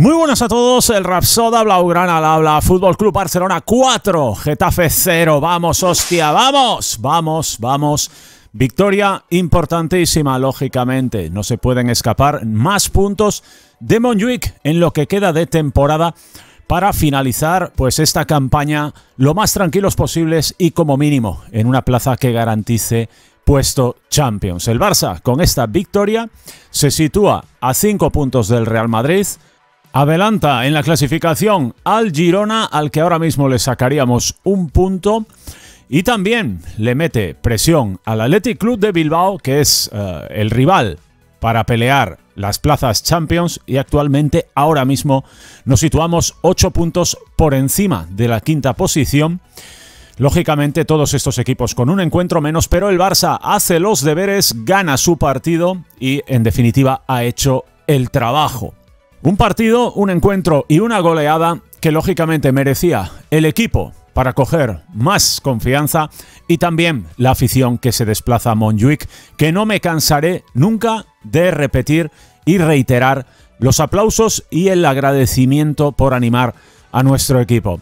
Muy buenas a todos, el Rapsoda Blaugrana la habla, Fútbol Club Barcelona 4, Getafe 0, vamos hostia, vamos, vamos, vamos. Victoria importantísima, lógicamente, no se pueden escapar más puntos de Monjuic en lo que queda de temporada para finalizar pues esta campaña lo más tranquilos posibles y como mínimo en una plaza que garantice puesto Champions. El Barça con esta victoria se sitúa a 5 puntos del Real Madrid, Adelanta en la clasificación al Girona, al que ahora mismo le sacaríamos un punto. Y también le mete presión al Athletic Club de Bilbao, que es eh, el rival para pelear las plazas Champions y actualmente ahora mismo nos situamos 8 puntos por encima de la quinta posición. Lógicamente todos estos equipos con un encuentro menos, pero el Barça hace los deberes, gana su partido y en definitiva ha hecho el trabajo. Un partido, un encuentro y una goleada que lógicamente merecía el equipo para coger más confianza y también la afición que se desplaza a Montjuic, que no me cansaré nunca de repetir y reiterar los aplausos y el agradecimiento por animar a nuestro equipo.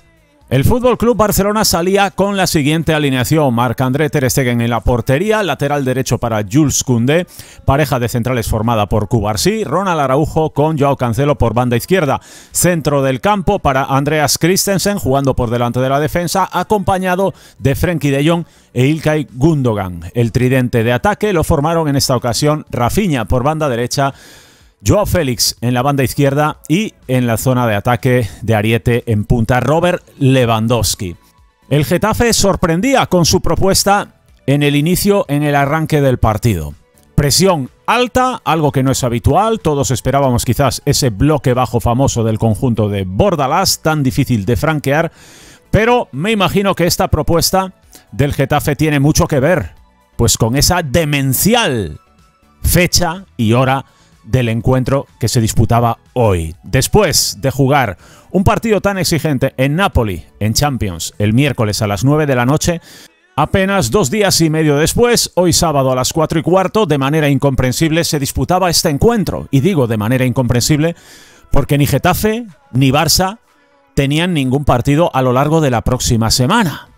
El Fútbol Club Barcelona salía con la siguiente alineación: Marc-André Ter Stegen en la portería, lateral derecho para Jules Koundé, pareja de centrales formada por Cubarsí, Ronald Araujo con Joao Cancelo por banda izquierda, centro del campo para Andreas Christensen jugando por delante de la defensa, acompañado de Frenkie de Jong e Ilkay Gundogan. El tridente de ataque lo formaron en esta ocasión Rafinha por banda derecha, Joao Félix en la banda izquierda y en la zona de ataque de Ariete en punta Robert Lewandowski. El Getafe sorprendía con su propuesta en el inicio, en el arranque del partido. Presión alta, algo que no es habitual, todos esperábamos quizás ese bloque bajo famoso del conjunto de Bordalás, tan difícil de franquear, pero me imagino que esta propuesta del Getafe tiene mucho que ver, pues con esa demencial fecha y hora del encuentro que se disputaba hoy. Después de jugar un partido tan exigente en Napoli, en Champions, el miércoles a las 9 de la noche, Apenas dos días y medio después, hoy sábado a las 4 y cuarto, de manera incomprensible se disputaba este encuentro. Y digo de manera incomprensible porque ni Getafe ni Barça tenían ningún partido a lo largo de la próxima semana.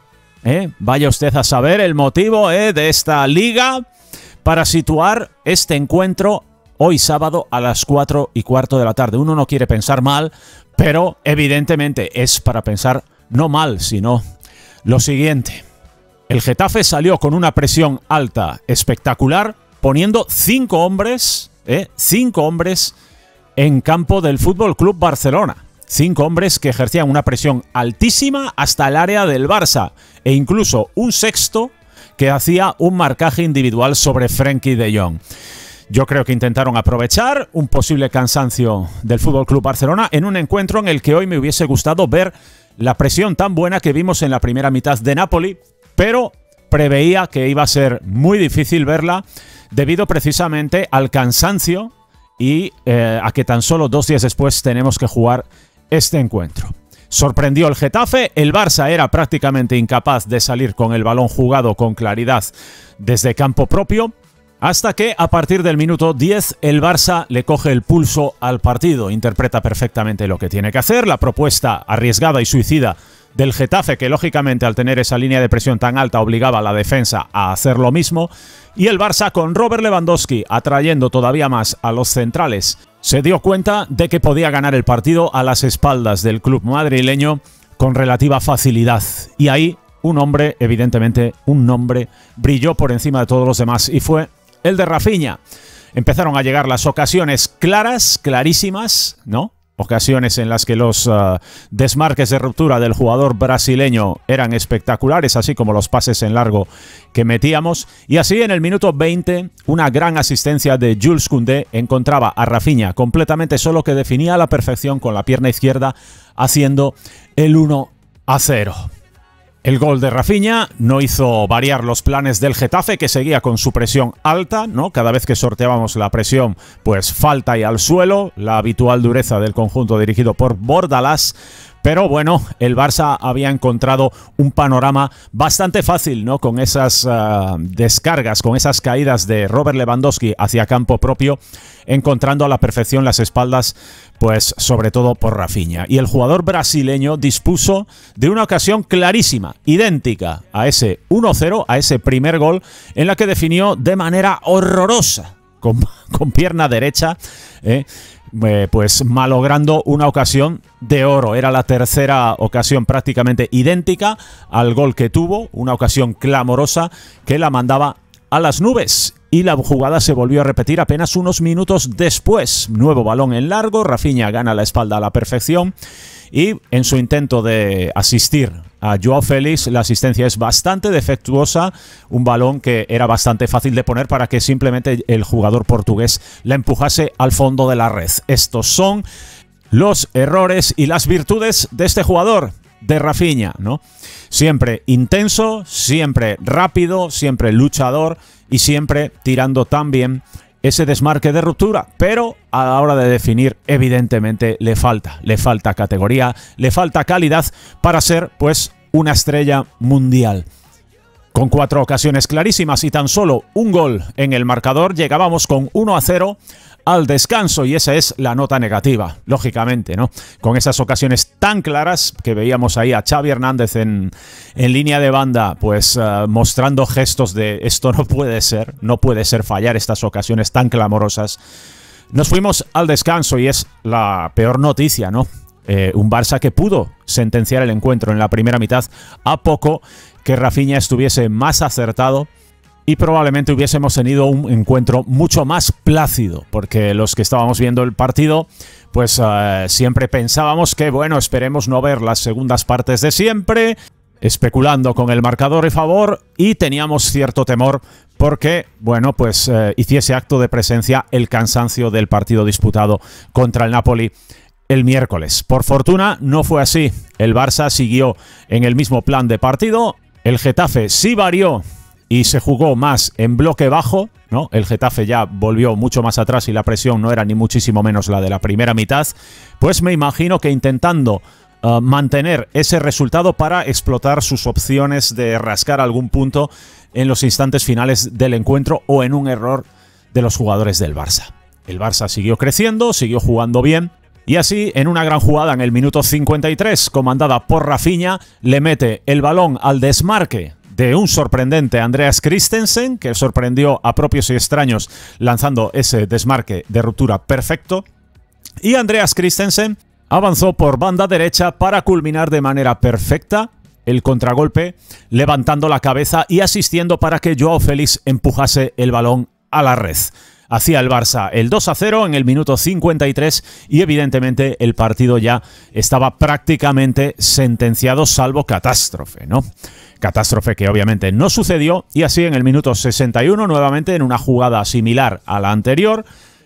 ¿Eh? Vaya usted a saber el motivo ¿eh? de esta liga para situar este encuentro hoy sábado a las 4 y cuarto de la tarde. Uno no quiere pensar mal, pero evidentemente es para pensar no mal, sino lo siguiente. El Getafe salió con una presión alta, espectacular, poniendo cinco hombres, eh, cinco hombres en campo del Fútbol Club Barcelona. Cinco hombres que ejercían una presión altísima hasta el área del Barça e incluso un sexto que hacía un marcaje individual sobre Frenkie de Jong. Yo creo que intentaron aprovechar un posible cansancio del Fútbol Club Barcelona en un encuentro en el que hoy me hubiese gustado ver la presión tan buena que vimos en la primera mitad de Napoli, pero preveía que iba a ser muy difícil verla debido precisamente al cansancio y eh, a que tan solo dos días después tenemos que jugar este encuentro. Sorprendió el Getafe, el Barça era prácticamente incapaz de salir con el balón jugado con claridad desde campo propio hasta que a partir del minuto 10 el Barça le coge el pulso al partido, interpreta perfectamente lo que tiene que hacer, la propuesta arriesgada y suicida del Getafe, que lógicamente al tener esa línea de presión tan alta obligaba a la defensa a hacer lo mismo, y el Barça con Robert Lewandowski atrayendo todavía más a los centrales, se dio cuenta de que podía ganar el partido a las espaldas del club madrileño con relativa facilidad. Y ahí un hombre, evidentemente, un nombre, brilló por encima de todos los demás y fue el de Rafiña. Empezaron a llegar las ocasiones claras, clarísimas, ¿no? Ocasiones en las que los ah, desmarques de ruptura del jugador brasileño eran espectaculares, así como los pases en largo que metíamos. Y así en el minuto 20, una gran asistencia de Jules Koundé encontraba a Rafinha completamente solo que definía a la perfección con la pierna izquierda, haciendo el 1 a 0. El gol de Rafinha no hizo variar los planes del Getafe, que seguía con su presión alta, ¿no? Cada vez que sorteábamos la presión, pues falta y al suelo, la habitual dureza del conjunto dirigido por Bordalas... Pero bueno, el Barça había encontrado un panorama bastante fácil, ¿no? Con esas ah, descargas, con esas caídas de Robert Lewandowski hacia campo propio, encontrando a la perfección las espaldas, pues sobre todo por Rafinha. Y el jugador brasileño dispuso de una ocasión clarísima, idéntica a ese 1-0, a ese primer gol, en la que definió de manera horrorosa, con, con pierna derecha, ¿eh? Eh, pues malogrando una ocasión de oro. Era la tercera ocasión prácticamente idéntica al gol que tuvo, una ocasión clamorosa que la mandaba a las nubes. Y la jugada se volvió a repetir apenas unos minutos después. Nuevo balón en largo, Rafinha gana la espalda a la perfección y en su intento de asistir a Joao Félix la asistencia es bastante defectuosa, un balón que era bastante fácil de poner para que simplemente el jugador portugués la empujase al fondo de la red. Estos son los errores y las virtudes de este jugador de Rafinha, ¿no? Siempre intenso, siempre rápido, siempre luchador y siempre tirando también ese desmarque de ruptura, pero a la hora de definir evidentemente le falta, le falta categoría, le falta calidad para ser pues una estrella mundial. Con cuatro ocasiones clarísimas y tan solo un gol en el marcador, llegábamos con 1 a 0 al descanso y esa es la nota negativa, lógicamente, ¿no? Con esas ocasiones tan claras que veíamos ahí a Xavi Hernández en, línea de banda, pues eh, mostrando gestos de esto no puede ser, no puede ser fallar estas ocasiones tan clamorosas. Nos fuimos al descanso y es la peor noticia, ¿no? Eh, un Barça que pudo sentenciar el encuentro en la primera mitad a poco que Rafinha estuviese más acertado y probablemente hubiésemos tenido un encuentro mucho más plácido, porque los que estábamos viendo el partido, pues eh, siempre pensábamos que, bueno, esperemos no ver las segundas partes de siempre, especulando con el marcador y favor, y teníamos cierto temor porque, bueno, pues eh, hiciese acto de presencia el cansancio del partido disputado contra el Napoli el miércoles. Por fortuna no fue así. El Barça siguió en el mismo plan de partido, el Getafe sí varió y se jugó más en bloque bajo, ¿no? El Getafe ya volvió mucho más atrás y la presión no era ni muchísimo menos la de la primera mitad. Pues me imagino que intentando eh, mantener ese resultado para explotar sus opciones de rascar algún punto en los instantes finales del encuentro o en un error de los jugadores del Barça. El Barça siguió creciendo, siguió jugando bien, y así, en una gran jugada en el minuto 53, comandada por Rafiña, le mete el balón al desmarque de un sorprendente Andreas Christensen, que sorprendió a propios y extraños lanzando ese desmarque de ruptura perfecto. Y Andreas Christensen avanzó por banda derecha para culminar de manera perfecta el contragolpe, levantando la cabeza y asistiendo para que Joao Félix empujase el balón a la red hacía el Barça el 2 a 0 en el minuto 53 y evidentemente el partido ya estaba prácticamente sentenciado salvo catástrofe, ¿no? Catástrofe que obviamente no sucedió y así en el minuto 61 nuevamente en una jugada similar a la anterior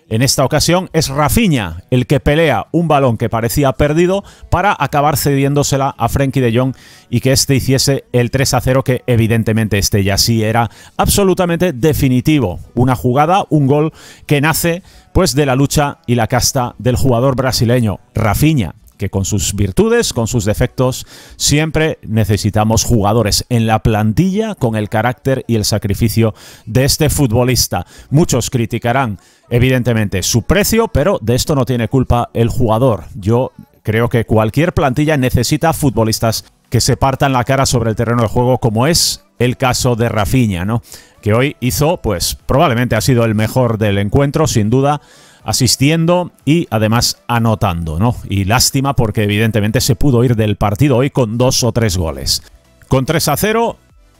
en esta ocasión es Rafinha el que pelea un balón que parecía perdido para acabar cediéndosela a Frenkie de Jong y que este hiciese el 3 a 0 que evidentemente este ya sí era absolutamente definitivo. Una jugada, un gol que nace pues de la lucha y la casta del jugador brasileño Rafinha, que con sus virtudes, con sus defectos, siempre necesitamos jugadores en la plantilla con el carácter y el sacrificio de este futbolista. Muchos criticarán, evidentemente, su precio, pero de esto no tiene culpa el jugador. Yo creo que cualquier plantilla necesita futbolistas que se partan la cara sobre el terreno de juego, como es el caso de Rafinha, ¿no? Que hoy hizo, pues probablemente ha sido el mejor del encuentro, sin duda asistiendo y además anotando, ¿no? Y lástima porque evidentemente se pudo ir del partido hoy con dos o tres goles. Con 3 a 0,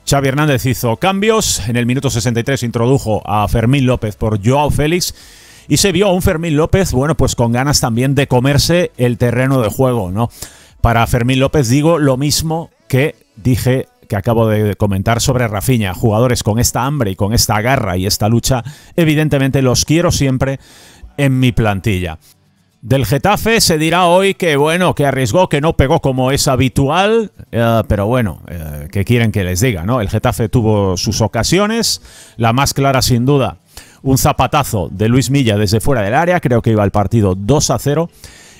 Xavi Hernández hizo cambios. En el minuto 63 introdujo a Fermín López por Joao Félix. Y se vio a un Fermín López, bueno, pues con ganas también de comerse el terreno de juego, ¿no? Para Fermín López digo lo mismo que dije que acabo de comentar sobre Rafinha, jugadores con esta hambre y con esta garra y esta lucha, evidentemente los quiero siempre en mi plantilla. Del Getafe se dirá hoy que bueno, que arriesgó, que no pegó como es habitual, eh, pero bueno, Que eh, ¿qué quieren que les diga? ¿no? El Getafe tuvo sus ocasiones, la más clara sin duda, un zapatazo de Luis Milla desde fuera del área, creo que iba Al partido 2 a 0.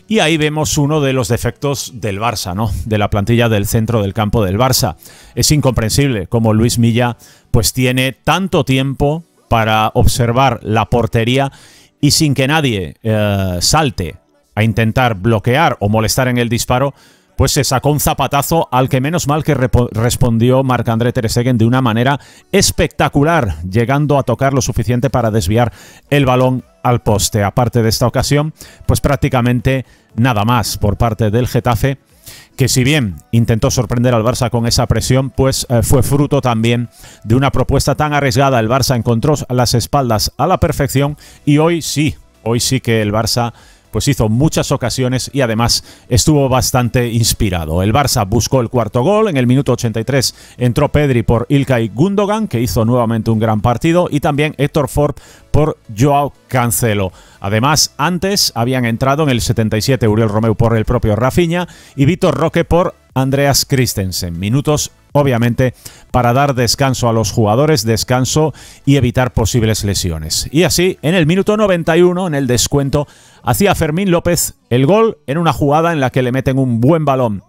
Y ahí vemos uno de los defectos del Barça, ¿no? De la plantilla del centro del campo del Barça. Es incomprensible como Luis Milla pues tiene tanto tiempo para observar la portería y sin que nadie eh, salte a intentar bloquear o molestar en el disparo, pues se sacó un zapatazo al que menos mal que respondió Marc-André Ter de una manera espectacular, llegando a tocar lo suficiente para desviar el balón al poste. Aparte de esta ocasión, pues prácticamente nada más por parte del Getafe que si bien intentó sorprender al Barça con esa presión, pues eh, fue fruto también de una propuesta tan arriesgada. El Barça encontró las espaldas a la perfección y hoy sí, hoy sí que el Barça pues hizo muchas ocasiones y además estuvo bastante inspirado. El Barça buscó el cuarto gol, en el minuto 83 entró Pedri por Ilkay Gundogan, que hizo nuevamente un gran partido, y también Héctor Ford por Joao Cancelo. Además, antes habían entrado en el 77 Uriel Romeu por el propio Rafinha y Vitor Roque por Andreas Christensen. Minutos obviamente para dar descanso a los jugadores, descanso y evitar posibles lesiones. Y así, en el minuto 91, en el descuento, hacía Fermín López el gol en una jugada en la que le meten un buen balón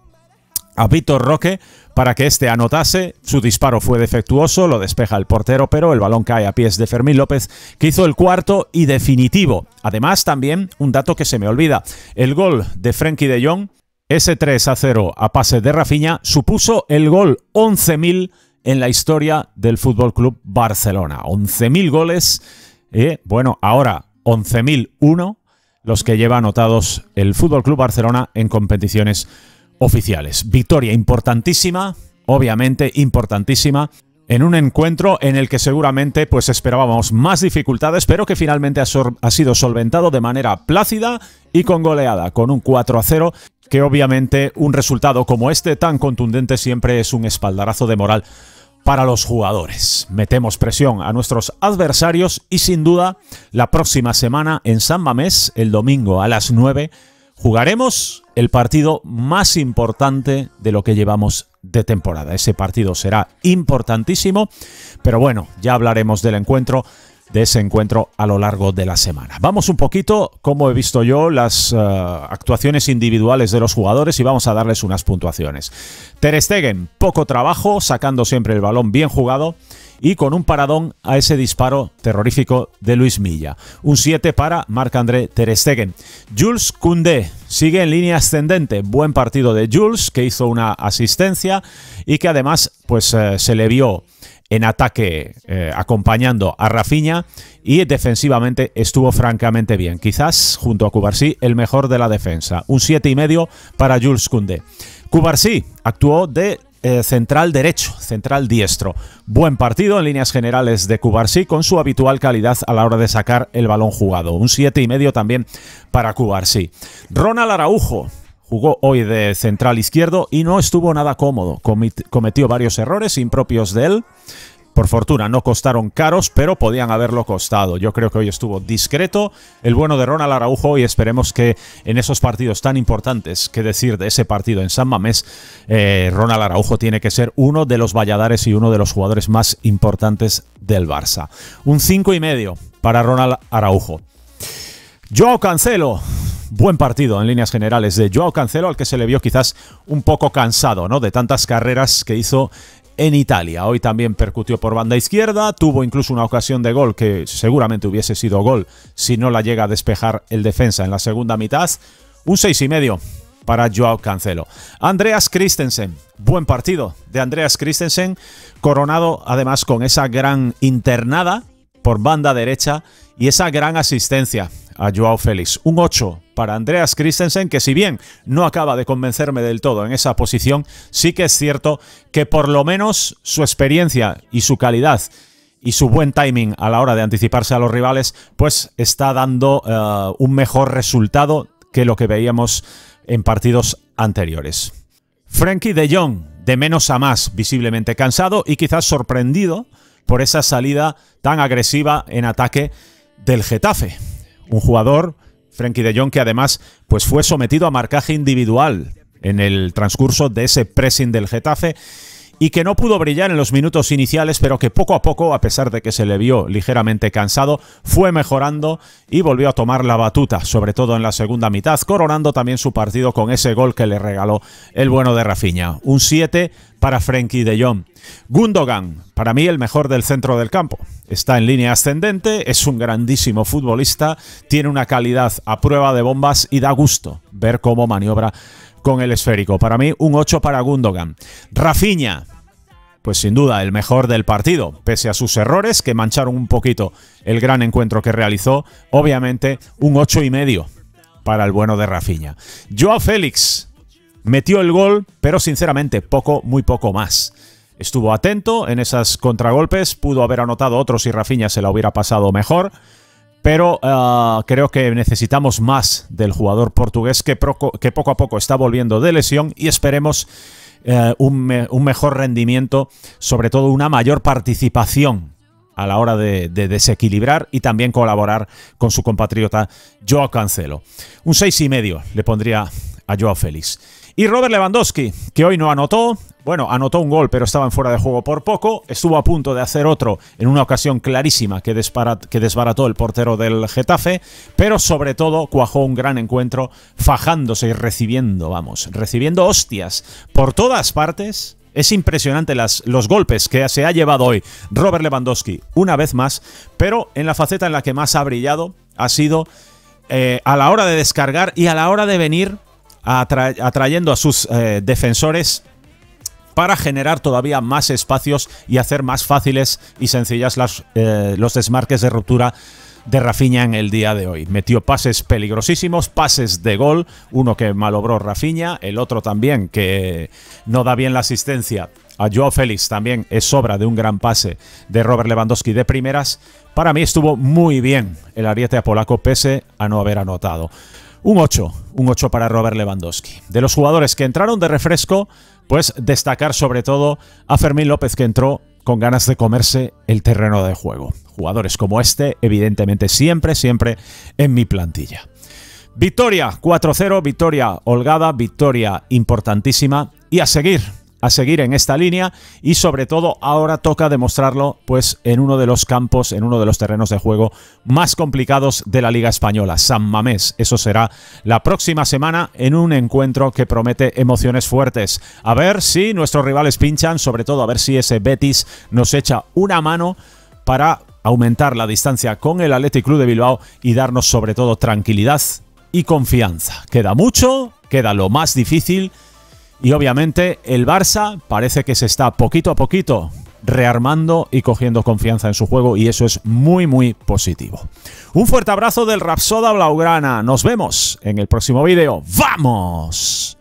a Vitor Roque para que éste anotase. Su disparo fue defectuoso, lo despeja el portero, pero el balón cae a pies de Fermín López, que hizo el cuarto y definitivo. Además, también un dato que se me olvida: el gol de Frenkie de Jong ese 3 a 0 a pase de Rafinha supuso el gol 11.000 en la historia del Fútbol Club Barcelona. 11.000 goles. Eh, bueno, ahora 11.001 los que lleva anotados el Fútbol Club Barcelona en competiciones oficiales. Victoria importantísima, obviamente importantísima en un encuentro en el que seguramente pues esperábamos más dificultades, pero que finalmente ha, sido solventado de manera plácida y con goleada, con un 4 a 0 que obviamente un resultado como este tan contundente siempre es un espaldarazo de moral para los jugadores. Metemos presión a nuestros adversarios y sin duda la próxima semana en San Mamés, el domingo a las 9, jugaremos el partido más importante de lo que llevamos de temporada. Ese partido será importantísimo, pero bueno, ya hablaremos del encuentro de ese encuentro a lo largo de la semana. Vamos un poquito, como he visto yo, las eh, actuaciones individuales de los jugadores y vamos a darles unas puntuaciones. Ter Stegen, poco trabajo, sacando siempre el balón bien jugado y con un paradón a ese disparo terrorífico de Luis Milla. Un 7 para Marc-André Ter Stegen. Jules Koundé sigue en línea ascendente. Buen partido de Jules, que hizo una asistencia y que además pues, eh, se le vio en ataque eh, acompañando a Rafinha y defensivamente estuvo francamente bien. Quizás junto a Cubarsí el mejor de la defensa. Un y medio para Jules Koundé. Cubarsí actuó de eh, central derecho, central diestro. Buen partido en líneas generales de Cubarsí con su habitual calidad a la hora de sacar el balón jugado. Un y medio también para Cubarsí. Ronald Araujo Jugó hoy de central izquierdo y no estuvo nada cómodo. Cometió varios errores impropios de él. Por fortuna no costaron caros, pero podían haberlo costado. Yo creo que hoy estuvo discreto el bueno de Ronald Araujo y esperemos que en esos partidos tan importantes, que decir de ese partido en San Mamés, eh, Ronald Araujo tiene que ser uno de los Valladares y uno de los jugadores más importantes del Barça. Un 5 y medio para Ronald Araujo. Yo cancelo. Buen partido en líneas generales de Joao Cancelo, al que se le vio quizás un poco cansado, ¿no? De tantas carreras que hizo en Italia. Hoy también percutió por banda izquierda, tuvo incluso una ocasión de gol que seguramente hubiese sido gol si no la llega a despejar el defensa en la segunda mitad. Un seis y medio para Joao Cancelo. Andreas Christensen, buen partido de Andreas Christensen, coronado además con esa gran internada por banda derecha y esa gran asistencia a Joao Félix. Un 8 para Andreas Christensen, que si bien no acaba de convencerme del todo en esa posición, sí que es cierto que por lo menos su experiencia y su calidad y su buen timing a la hora de anticiparse a los rivales, pues está dando eh, un mejor resultado que lo que veíamos en partidos anteriores. Frankie de Jong, de menos a más, visiblemente cansado y quizás sorprendido por esa salida tan agresiva en ataque del Getafe un jugador, Frenkie de Jong, que además pues fue sometido a marcaje individual en el transcurso de ese pressing del Getafe y que no pudo brillar en los minutos iniciales, pero que poco a poco, a pesar de que se le vio ligeramente cansado, fue mejorando y volvió a tomar la batuta, sobre todo en la segunda mitad, coronando también su partido con ese gol que le regaló el bueno de Rafiña. Un 7 para Frenkie de Jong. Gundogan, para mí el mejor del centro del campo. Está en línea ascendente, es un grandísimo futbolista, tiene una calidad a prueba de bombas y da gusto ver cómo maniobra con el esférico. Para mí un 8 para Gundogan. Rafinha, pues sin duda el mejor del partido, pese a sus errores que mancharon un poquito el gran encuentro que realizó, obviamente un 8 y medio para el bueno de Rafinha. Joao Félix, metió el gol, pero sinceramente poco, muy poco más. Estuvo atento en esas contragolpes, pudo haber anotado otros y Rafinha se la hubiera pasado mejor, pero ah, creo que necesitamos más del jugador portugués que, poco a poco está volviendo de lesión y esperemos eh, un, mejor rendimiento, sobre todo una mayor participación a la hora de, desequilibrar y también colaborar con su compatriota Joao Cancelo. Un medio le pondría a Joao Félix. Y Robert Lewandowski, que hoy no anotó, bueno, anotó un gol, pero estaba en fuera de juego por poco, estuvo a punto de hacer otro en una ocasión clarísima que, desbarató el portero del Getafe, pero sobre todo cuajó un gran encuentro fajándose y recibiendo, vamos, recibiendo hostias por todas partes. Es impresionante las, los golpes que se ha llevado hoy Robert Lewandowski, una vez más, pero en la faceta en la que más ha brillado ha sido eh, a la hora de descargar y a la hora de venir atrayendo a sus eh, defensores para generar todavía más espacios y hacer más fáciles y sencillas las, eh, los desmarques de ruptura de Rafinha en el día de hoy. Metió pases peligrosísimos, pases de gol, uno que malobró Rafiña, el otro también que no da bien la asistencia a Joao Félix, también es obra de un gran pase de Robert Lewandowski de primeras. Para mí estuvo muy bien el ariete a polaco pese a no haber anotado. Un 8, un 8 para Robert Lewandowski. De los jugadores que entraron de refresco, pues destacar sobre todo a Fermín López que entró con ganas de comerse el terreno de juego. Jugadores como este, evidentemente, siempre, siempre en mi plantilla. Victoria 4-0, victoria holgada, victoria importantísima y a seguir a seguir en esta línea y sobre todo ahora toca demostrarlo pues en uno de los campos, en uno de los terrenos de juego más complicados de la Liga Española, San Mamés. Eso será la próxima semana en un encuentro que promete emociones fuertes. A ver si nuestros rivales pinchan, sobre todo a ver si ese Betis nos echa una mano para aumentar la distancia con el Athletic Club de Bilbao y darnos sobre todo tranquilidad y confianza. Queda mucho, queda lo más difícil y obviamente el Barça parece que se está poquito a poquito rearmando y cogiendo confianza en su juego y eso es muy muy positivo. Un fuerte abrazo del Rapsoda Blaugrana. Nos vemos en el próximo vídeo. ¡Vamos!